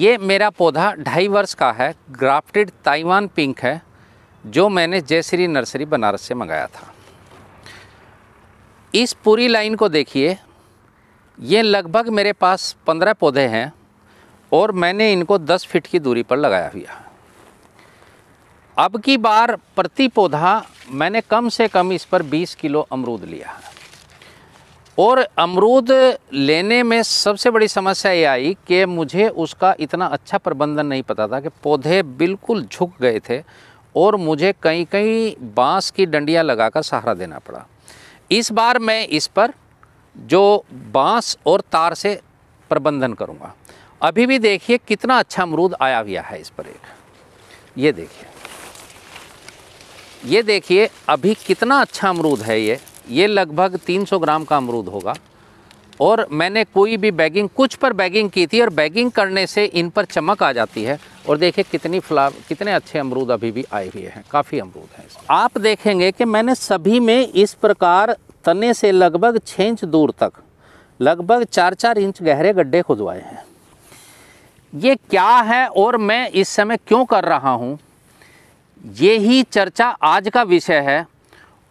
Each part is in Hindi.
ये मेरा पौधा ढाई वर्ष का है ग्राफ्टेड ताइवान पिंक है जो मैंने जयश्री नर्सरी बनारस से मंगाया था इस पूरी लाइन को देखिए ये लगभग मेरे पास पंद्रह पौधे हैं और मैंने इनको दस फीट की दूरी पर लगाया हुआ है अब की बार प्रति पौधा मैंने कम से कम इस पर बीस किलो अमरूद लिया है और अमरूद लेने में सबसे बड़ी समस्या ये आई कि मुझे उसका इतना अच्छा प्रबंधन नहीं पता था कि पौधे बिल्कुल झुक गए थे और मुझे कहीं कहीं बांस की डंडियाँ लगाकर सहारा देना पड़ा इस बार मैं इस पर जो बांस और तार से प्रबंधन करूँगा अभी भी देखिए कितना अच्छा अमरूद आया गया है इस पर एक ये देखिए ये देखिए अभी कितना अच्छा अमरूद है ये ये लगभग 300 ग्राम का अमरूद होगा और मैंने कोई भी बैगिंग कुछ पर बैगिंग की थी और बैगिंग करने से इन पर चमक आ जाती है और देखिए कितनी फ्लाव कितने अच्छे अमरूद अभी भी आए हुए हैं काफ़ी अमरूद हैं आप देखेंगे कि मैंने सभी में इस प्रकार तने से लगभग छः इंच दूर तक लगभग चार चार इंच गहरे गड्ढे खुदवाए हैं ये क्या है और मैं इस समय क्यों कर रहा हूँ यही चर्चा आज का विषय है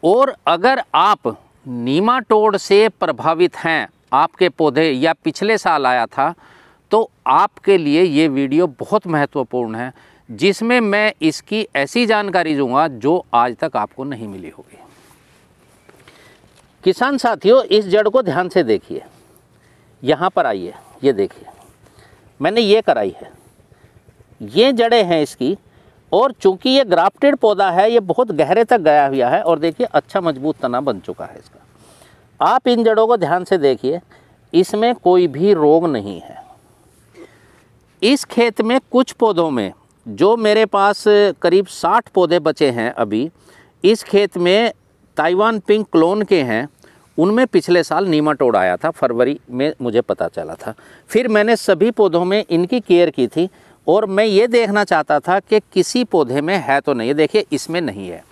और अगर आप नीमाटोड से प्रभावित हैं आपके पौधे या पिछले साल आया था तो आपके लिए ये वीडियो बहुत महत्वपूर्ण है जिसमें मैं इसकी ऐसी जानकारी दूंगा जो आज तक आपको नहीं मिली होगी किसान साथियों इस जड़ को ध्यान से देखिए यहाँ पर आइए ये देखिए मैंने ये कराई है ये जड़ें हैं इसकी और चूंकि ये ग्राफ्टेड पौधा है ये बहुत गहरे तक गया हुआ है और देखिए अच्छा मजबूत तना बन चुका है इसका आप इन जड़ों को ध्यान से देखिए इसमें कोई भी रोग नहीं है इस खेत में कुछ पौधों में जो मेरे पास करीब साठ पौधे बचे हैं अभी इस खेत में ताइवान पिंक क्लोन के हैं उनमें पिछले साल टोड़ आया था फरवरी में मुझे पता चला था फिर मैंने सभी पौधों में इनकी केयर की थी और मैं ये देखना चाहता था कि किसी पौधे में है तो नहीं देखिए इसमें नहीं है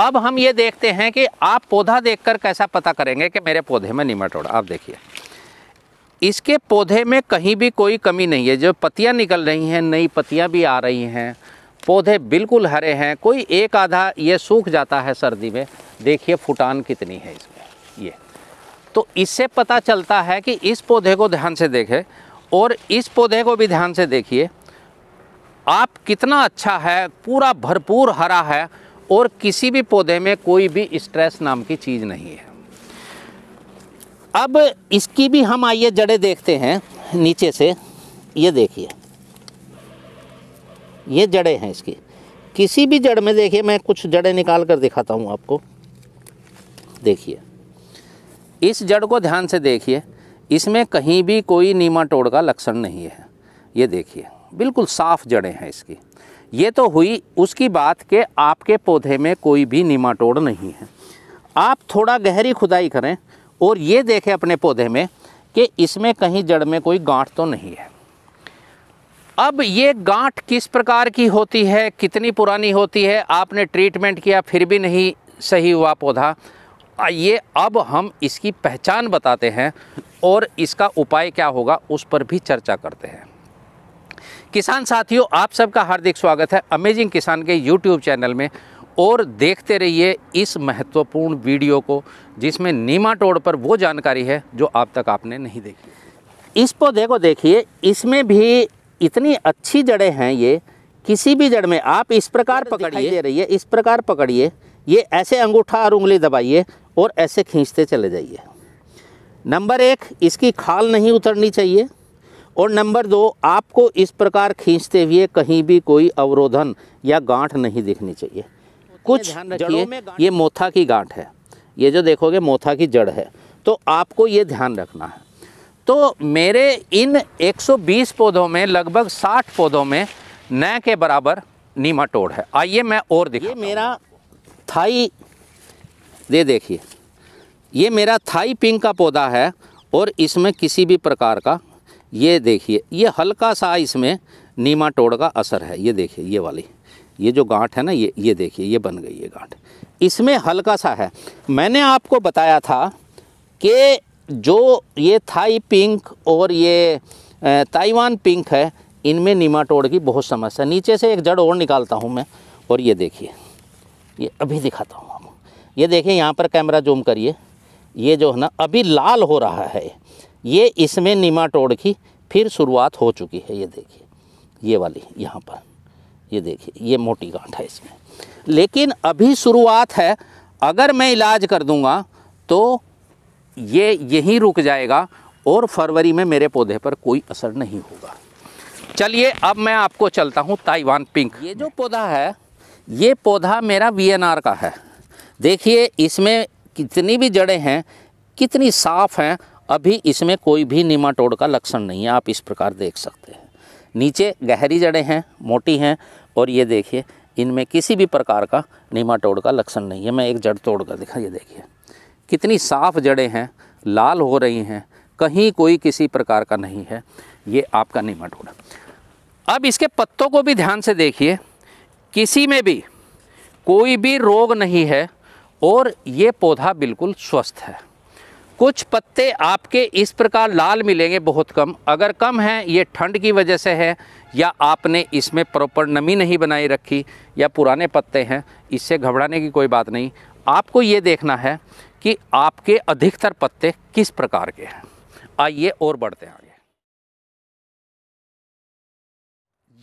अब हम ये देखते हैं कि आप पौधा देखकर कैसा पता करेंगे कि मेरे पौधे में निमाटोड आप देखिए इसके पौधे में कहीं भी कोई कमी नहीं है जो पत्तियाँ निकल रही हैं नई पत्तियाँ भी आ रही हैं पौधे बिल्कुल हरे हैं कोई एक आधा ये सूख जाता है सर्दी में देखिए फुटान कितनी है इसमें ये तो इससे पता चलता है कि इस पौधे को ध्यान से देखें और इस पौधे को भी ध्यान से देखिए आप कितना अच्छा है पूरा भरपूर हरा है और किसी भी पौधे में कोई भी स्ट्रेस नाम की चीज़ नहीं है अब इसकी भी हम आइए जड़ें देखते हैं नीचे से ये देखिए ये जड़ें हैं इसकी किसी भी जड़ में देखिए मैं कुछ जड़ें निकाल कर दिखाता हूँ आपको देखिए इस जड़ को ध्यान से देखिए इसमें कहीं भी कोई टोड़ का लक्षण नहीं है ये देखिए बिल्कुल साफ़ जड़ें हैं इसकी ये तो हुई उसकी बात कि आपके पौधे में कोई भी निमाटोड़ नहीं है आप थोड़ा गहरी खुदाई करें और ये देखें अपने पौधे में कि इसमें कहीं जड़ में कोई गांठ तो नहीं है अब ये गांठ किस प्रकार की होती है कितनी पुरानी होती है आपने ट्रीटमेंट किया फिर भी नहीं सही हुआ पौधा ये अब हम इसकी पहचान बताते हैं और इसका उपाय क्या होगा उस पर भी चर्चा करते हैं किसान साथियों आप सबका हार्दिक स्वागत है अमेजिंग किसान के यूट्यूब चैनल में और देखते रहिए इस महत्वपूर्ण वीडियो को जिसमें नीमा टोड़ पर वो जानकारी है जो आप तक आपने नहीं देखी इस पौधे को देखिए इसमें भी इतनी अच्छी जड़ें हैं ये किसी भी जड़ में आप इस प्रकार पकड़िए रहिए रही है इस प्रकार पकड़िए ये ऐसे अंगूठा और उंगली दबाइए और ऐसे खींचते चले जाइए नंबर एक इसकी खाल नहीं उतरनी चाहिए और नंबर दो आपको इस प्रकार खींचते हुए कहीं भी कोई अवरोधन या गांठ नहीं दिखनी चाहिए कुछ रखिए ये मोथा की गांठ है ये जो देखोगे मोथा की जड़ है तो आपको ये ध्यान रखना है तो मेरे इन 120 पौधों में लगभग 60 पौधों में न के बराबर नीमाटोड है आइए मैं और देखिए मेरा थाई दे देखिए ये मेरा थाई पिंक का पौधा है और इसमें किसी भी प्रकार का ये देखिए ये हल्का सा इसमें नीमा टोड़ का असर है ये देखिए ये वाली ये जो गांठ है ना ये ये देखिए ये बन गई ये गांठ इसमें हल्का सा है मैंने आपको बताया था कि जो ये थाई पिंक और ये ताइवान पिंक है इनमें नीमा टोड़ की बहुत समस्या नीचे से एक जड़ और निकालता हूँ मैं और ये देखिए ये अभी दिखाता हूँ आपको ये देखिए यहाँ पर कैमरा जूम करिए ये जो है ना अभी लाल हो रहा है ये इसमें टोड़ की फिर शुरुआत हो चुकी है ये देखिए ये वाली यहाँ पर ये देखिए ये मोटी गांठ है इसमें लेकिन अभी शुरुआत है अगर मैं इलाज कर दूंगा तो ये यहीं रुक जाएगा और फरवरी में मेरे पौधे पर कोई असर नहीं होगा चलिए अब मैं आपको चलता हूँ ताइवान पिंक ये जो पौधा है ये पौधा मेरा वी का है देखिए इसमें कितनी भी जड़ें हैं कितनी साफ़ हैं अभी इसमें कोई भी निमाटोड का लक्षण नहीं है आप इस प्रकार देख सकते हैं नीचे गहरी जड़ें हैं मोटी हैं और ये देखिए इनमें किसी भी प्रकार का नीमाटोड का लक्षण नहीं है मैं एक जड़ तोड़ कर दिखा ये देखिए कितनी साफ़ जड़ें हैं लाल हो रही हैं कहीं कोई किसी प्रकार का नहीं है ये आपका निमाटोड अब इसके पत्तों को भी ध्यान से देखिए किसी में भी कोई भी रोग नहीं है और ये पौधा बिल्कुल स्वस्थ है कुछ पत्ते आपके इस प्रकार लाल मिलेंगे बहुत कम अगर कम हैं ये ठंड की वजह से है या आपने इसमें प्रॉपर नमी नहीं बनाई रखी या पुराने पत्ते हैं इससे घबराने की कोई बात नहीं आपको ये देखना है कि आपके अधिकतर पत्ते किस प्रकार के हैं आइए और बढ़ते हैं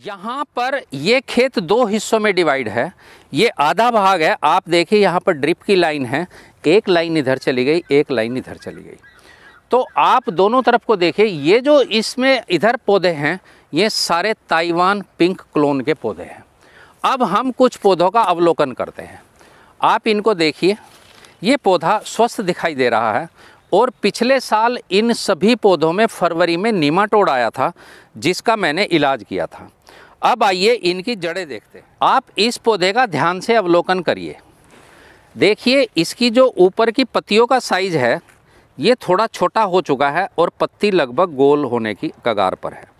यहाँ पर ये खेत दो हिस्सों में डिवाइड है ये आधा भाग है आप देखिए यहाँ पर ड्रिप की लाइन है एक लाइन इधर चली गई एक लाइन इधर चली गई तो आप दोनों तरफ को देखिए ये जो इसमें इधर पौधे हैं ये सारे ताइवान पिंक क्लोन के पौधे हैं अब हम कुछ पौधों का अवलोकन करते हैं आप इनको देखिए ये पौधा स्वस्थ दिखाई दे रहा है और पिछले साल इन सभी पौधों में फरवरी में नीमाटोड आया था जिसका मैंने इलाज किया था अब आइए इनकी जड़ें देखते हैं आप इस पौधे का ध्यान से अवलोकन करिए देखिए इसकी जो ऊपर की पत्तियों का साइज है ये थोड़ा छोटा हो चुका है और पत्ती लगभग गोल होने की कगार पर है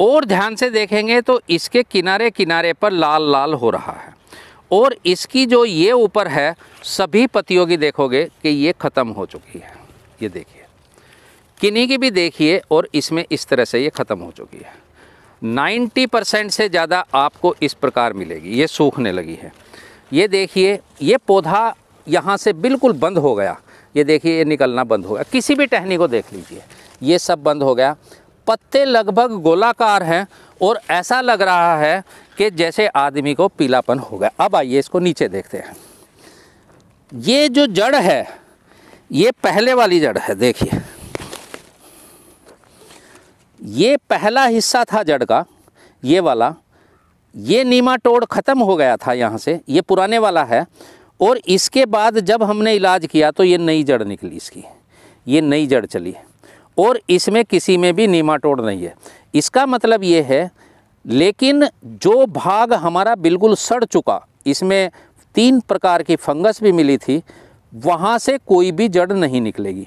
और ध्यान से देखेंगे तो इसके किनारे किनारे पर लाल लाल हो रहा है और इसकी जो ये ऊपर है सभी पत्तियों की देखोगे कि ये ख़त्म हो चुकी है ये देखिए किन्हीं की भी देखिए और इसमें इस तरह से ये ख़त्म हो चुकी है 90 परसेंट से ज़्यादा आपको इस प्रकार मिलेगी ये सूखने लगी है ये देखिए ये पौधा यहाँ से बिल्कुल बंद हो गया ये देखिए ये निकलना बंद हो गया किसी भी टहनी को देख लीजिए ये सब बंद हो गया पत्ते लगभग गोलाकार हैं और ऐसा लग रहा है कि जैसे आदमी को पीलापन हो गया अब आइए इसको नीचे देखते हैं ये जो जड़ है ये पहले वाली जड़ है देखिए ये पहला हिस्सा था जड़ का ये वाला ये नीमाटोड ख़त्म हो गया था यहाँ से ये पुराने वाला है और इसके बाद जब हमने इलाज किया तो ये नई जड़ निकली इसकी ये नई जड़ चली और इसमें किसी में भी नीमाटोड नहीं है इसका मतलब ये है लेकिन जो भाग हमारा बिल्कुल सड़ चुका इसमें तीन प्रकार की फंगस भी मिली थी वहाँ से कोई भी जड़ नहीं निकलेगी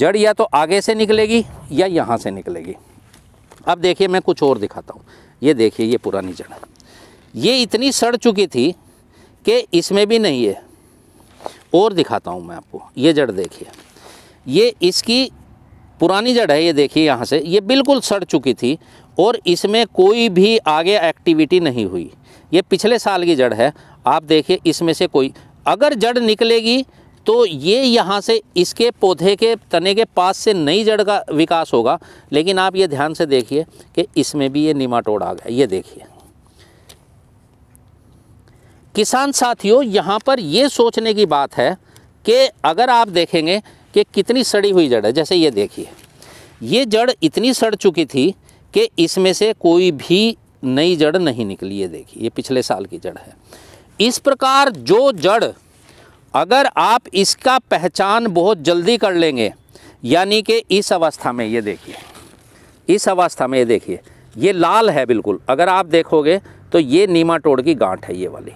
जड़ या तो आगे से निकलेगी या यहाँ से निकलेगी अब देखिए मैं कुछ और दिखाता हूँ ये देखिए ये पुरानी जड़ ये इतनी सड़ चुकी थी कि इसमें भी नहीं है और दिखाता हूँ मैं आपको ये जड़ देखिए ये इसकी पुरानी जड़ है ये देखिए यहाँ से ये बिल्कुल सड़ चुकी थी और इसमें कोई भी आगे एक्टिविटी नहीं हुई ये पिछले साल की जड़ है आप देखिए इसमें से कोई अगर जड़ निकलेगी तो ये यहाँ से इसके पौधे के तने के पास से नई जड़ का विकास होगा लेकिन आप ये ध्यान से देखिए कि इसमें भी ये निमाटोड़ आ गया ये देखिए किसान साथियों यहाँ पर ये सोचने की बात है कि अगर आप देखेंगे कि कितनी सड़ी हुई जड़ है जैसे ये देखिए ये जड़ इतनी सड़ चुकी थी कि इसमें से कोई भी नई जड़ नहीं निकली ये देखिए ये पिछले साल की जड़ है इस प्रकार जो जड़ अगर आप इसका पहचान बहुत जल्दी कर लेंगे यानी कि इस अवस्था में ये देखिए इस अवस्था में ये देखिए ये लाल है बिल्कुल अगर आप देखोगे तो ये टोड़ की गांठ है ये वाली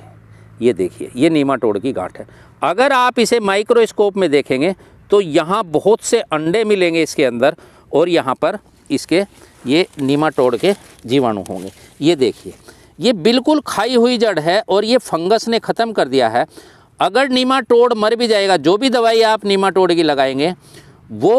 ये देखिए ये टोड़ की गांठ है अगर आप इसे माइक्रोस्कोप में देखेंगे तो यहाँ बहुत से अंडे मिलेंगे इसके अंदर और यहाँ पर इसके ये टोड़ के जीवाणु होंगे ये देखिए ये बिल्कुल खाई हुई जड़ है और ये फंगस ने ख़त्म कर दिया है अगर नीमाटोड मर भी जाएगा जो भी दवाई आप नीमाटोड की लगाएंगे वो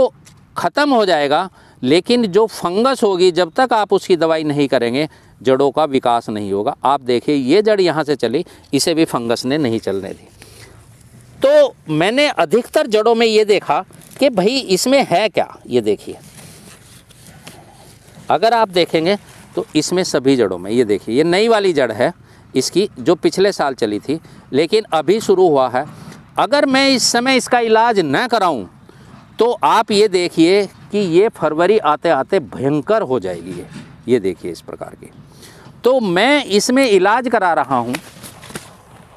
ख़त्म हो जाएगा लेकिन जो फंगस होगी जब तक आप उसकी दवाई नहीं करेंगे जड़ों का विकास नहीं होगा आप देखिए ये जड़ यहाँ से चली इसे भी फंगस ने नहीं चलने दी तो मैंने अधिकतर जड़ों में ये देखा कि भाई इसमें है क्या ये देखिए अगर आप देखेंगे तो इसमें सभी जड़ों में ये देखिए ये नई वाली जड़ है इसकी जो पिछले साल चली थी लेकिन अभी शुरू हुआ है अगर मैं इस समय इसका इलाज न कराऊं तो आप ये देखिए कि ये फरवरी आते आते भयंकर हो जाएगी ये ये देखिए इस प्रकार की तो मैं इसमें इलाज करा रहा हूँ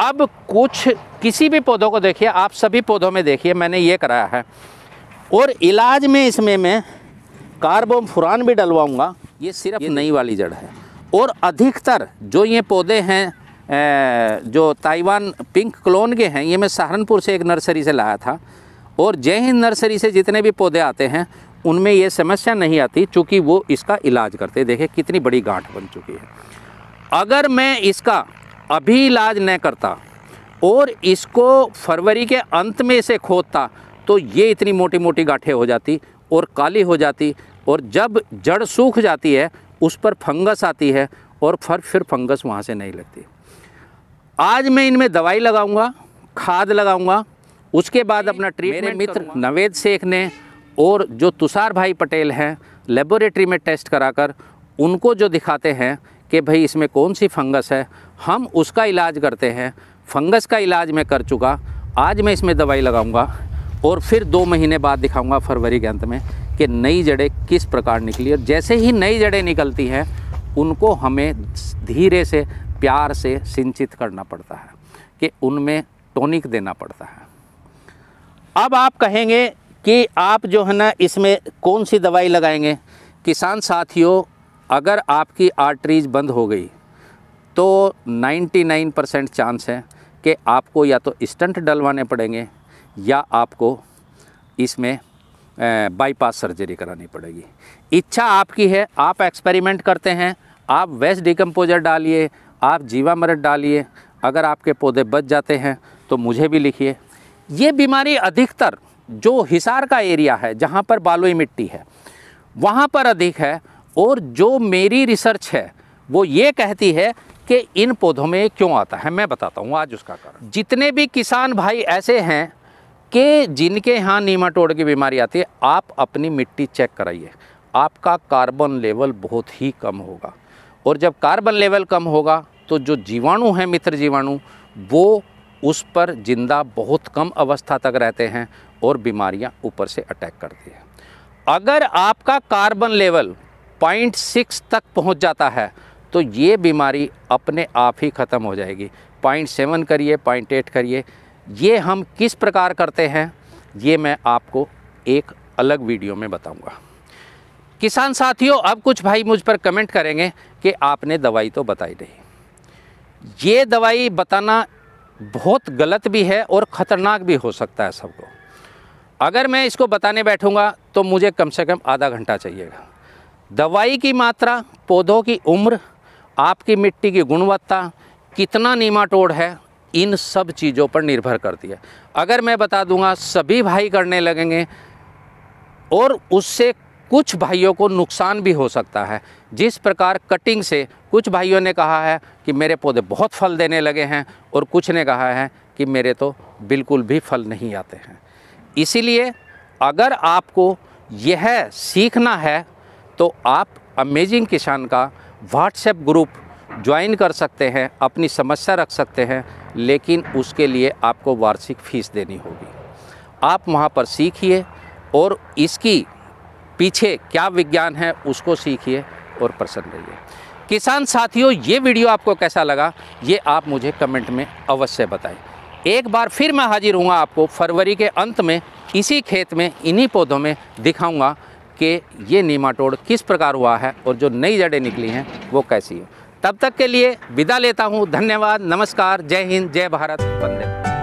अब कुछ किसी भी पौधों को देखिए आप सभी पौधों में देखिए मैंने ये कराया है और इलाज में इसमें मैं कार्बोफुरान भी डलवाऊँगा ये सिर्फ नई वाली जड़ है और अधिकतर जो ये पौधे हैं जो ताइवान पिंक क्लोन के हैं ये मैं सहारनपुर से एक नर्सरी से लाया था और जय हिंद नर्सरी से जितने भी पौधे आते हैं उनमें ये समस्या नहीं आती चूँकि वो इसका इलाज करते देखें कितनी बड़ी गांठ बन चुकी है अगर मैं इसका अभी इलाज न करता और इसको फरवरी के अंत में इसे खोदता तो ये इतनी मोटी मोटी गांठें हो जाती और काली हो जाती और जब जड़ सूख जाती है उस पर फंगस आती है और फर फिर फंगस वहाँ से नहीं लगती आज मैं इनमें दवाई लगाऊंगा खाद लगाऊंगा उसके बाद अपना ट्रीटमेंट मित्र नवेद शेख ने और जो तुषार भाई पटेल हैं लेबोरेटरी में टेस्ट कराकर उनको जो दिखाते हैं कि भाई इसमें कौन सी फंगस है हम उसका इलाज करते हैं फंगस का इलाज मैं कर चुका आज मैं इसमें दवाई लगाऊंगा और फिर दो महीने बाद दिखाऊंगा फरवरी के अंत में कि नई जड़ें किस प्रकार निकली और जैसे ही नई जड़ें निकलती हैं उनको हमें धीरे से प्यार से सिंचित करना पड़ता है कि उनमें टॉनिक देना पड़ता है अब आप कहेंगे कि आप जो है ना इसमें कौन सी दवाई लगाएंगे किसान साथियों अगर आपकी आर्टरीज बंद हो गई तो 99 परसेंट चांस है कि आपको या तो स्टंट डलवाने पड़ेंगे या आपको इसमें बाईपास सर्जरी करानी पड़ेगी इच्छा आपकी है आप एक्सपेरिमेंट करते हैं आप वेस्ट डिकम्पोजर डालिए आप जीवामृत डालिए अगर आपके पौधे बच जाते हैं तो मुझे भी लिखिए ये बीमारी अधिकतर जो हिसार का एरिया है जहाँ पर बालुई मिट्टी है वहाँ पर अधिक है और जो मेरी रिसर्च है वो ये कहती है कि इन पौधों में क्यों आता है मैं बताता हूँ आज उसका कारण जितने भी किसान भाई ऐसे हैं कि जिनके यहाँ नीमाटोड की बीमारी आती है आप अपनी मिट्टी चेक कराइए आपका कार्बन लेवल बहुत ही कम होगा और जब कार्बन लेवल कम होगा तो जो जीवाणु हैं मित्र जीवाणु वो उस पर जिंदा बहुत कम अवस्था तक रहते हैं और बीमारियां ऊपर से अटैक करती है अगर आपका कार्बन लेवल पॉइंट सिक्स तक पहुंच जाता है तो ये बीमारी अपने आप ही ख़त्म हो जाएगी पॉइंट सेवन करिए पॉइंट एट करिए ये हम किस प्रकार करते हैं ये मैं आपको एक अलग वीडियो में बताऊंगा। किसान साथियों अब कुछ भाई मुझ पर कमेंट करेंगे कि आपने दवाई तो बताई नहीं ये दवाई बताना बहुत गलत भी है और ख़तरनाक भी हो सकता है सबको अगर मैं इसको बताने बैठूंगा तो मुझे कम से कम आधा घंटा चाहिएगा दवाई की मात्रा पौधों की उम्र आपकी मिट्टी की गुणवत्ता कितना टोड़ है इन सब चीज़ों पर निर्भर करती है अगर मैं बता दूंगा सभी भाई करने लगेंगे और उससे कुछ भाइयों को नुकसान भी हो सकता है जिस प्रकार कटिंग से कुछ भाइयों ने कहा है कि मेरे पौधे बहुत फल देने लगे हैं और कुछ ने कहा है कि मेरे तो बिल्कुल भी फल नहीं आते हैं इसीलिए अगर आपको यह सीखना है तो आप अमेजिंग किसान का व्हाट्सएप ग्रुप ज्वाइन कर सकते हैं अपनी समस्या रख सकते हैं लेकिन उसके लिए आपको वार्षिक फीस देनी होगी आप वहाँ पर सीखिए और इसकी पीछे क्या विज्ञान है उसको सीखिए और प्रसन्न रहिए किसान साथियों ये वीडियो आपको कैसा लगा ये आप मुझे कमेंट में अवश्य बताएं एक बार फिर मैं हाजिर हूँ आपको फरवरी के अंत में इसी खेत में इन्हीं पौधों में दिखाऊंगा कि ये नीमाटोड किस प्रकार हुआ है और जो नई जड़ें निकली हैं वो कैसी है तब तक के लिए विदा लेता हूँ धन्यवाद नमस्कार जय हिंद जय भारत वंदे